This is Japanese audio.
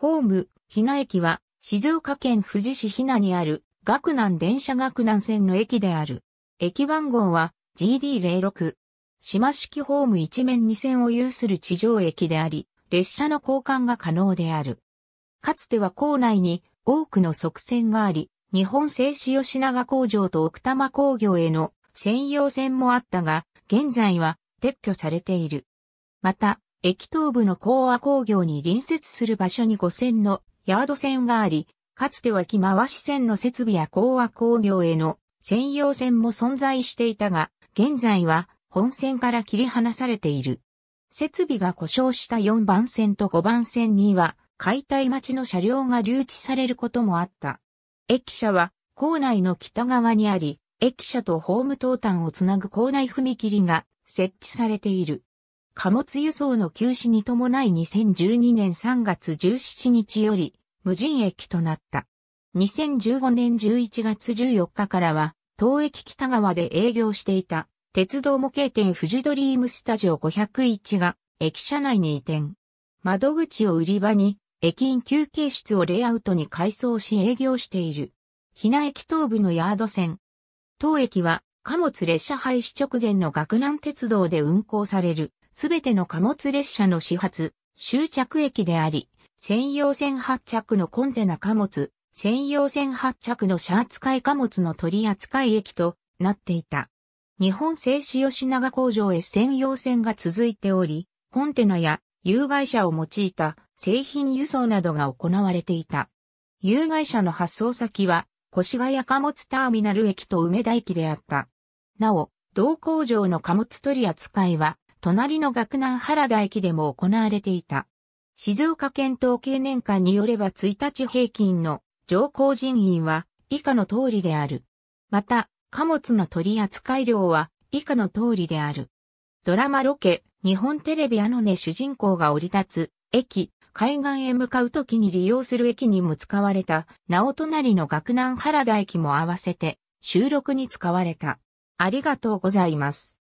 ホーム、ひな駅は、静岡県富士市ひなにある、学南電車学南線の駅である。駅番号は、GD06。島式ホーム一面二線を有する地上駅であり、列車の交換が可能である。かつては校内に多くの側線があり、日本製紙吉永工場と奥多摩工業への専用線もあったが、現在は撤去されている。また、駅東部の高和工業に隣接する場所に5線のヤード線があり、かつては木回し線の設備や高和工業への専用線も存在していたが、現在は本線から切り離されている。設備が故障した4番線と5番線には解体待ちの車両が留置されることもあった。駅舎は構内の北側にあり、駅舎とホーム東端をつなぐ構内踏切が設置されている。貨物輸送の休止に伴い2012年3月17日より無人駅となった。2015年11月14日からは、東駅北側で営業していた、鉄道模型店富士ドリームスタジオ501が、駅舎内に移転。窓口を売り場に、駅員休憩室をレイアウトに改装し営業している。ひな駅東部のヤード線。当駅は、貨物列車廃止直前の学南鉄道で運行される。すべての貨物列車の始発、終着駅であり、専用線発着のコンテナ貨物、専用線発着の車扱い貨物の取扱駅となっていた。日本製紙吉永工場へ専用線が続いており、コンテナや有害車を用いた製品輸送などが行われていた。有害車の発送先は、越谷貨物ターミナル駅と梅田駅であった。なお、同工場の貨物取扱いは、隣の学南原田駅でも行われていた。静岡県統計年間によれば1日平均の乗降人員は以下の通りである。また、貨物の取扱量は以下の通りである。ドラマロケ、日本テレビあのね主人公が降り立つ、駅、海岸へ向かう時に利用する駅にも使われた、なお隣の学南原田駅も合わせて、収録に使われた。ありがとうございます。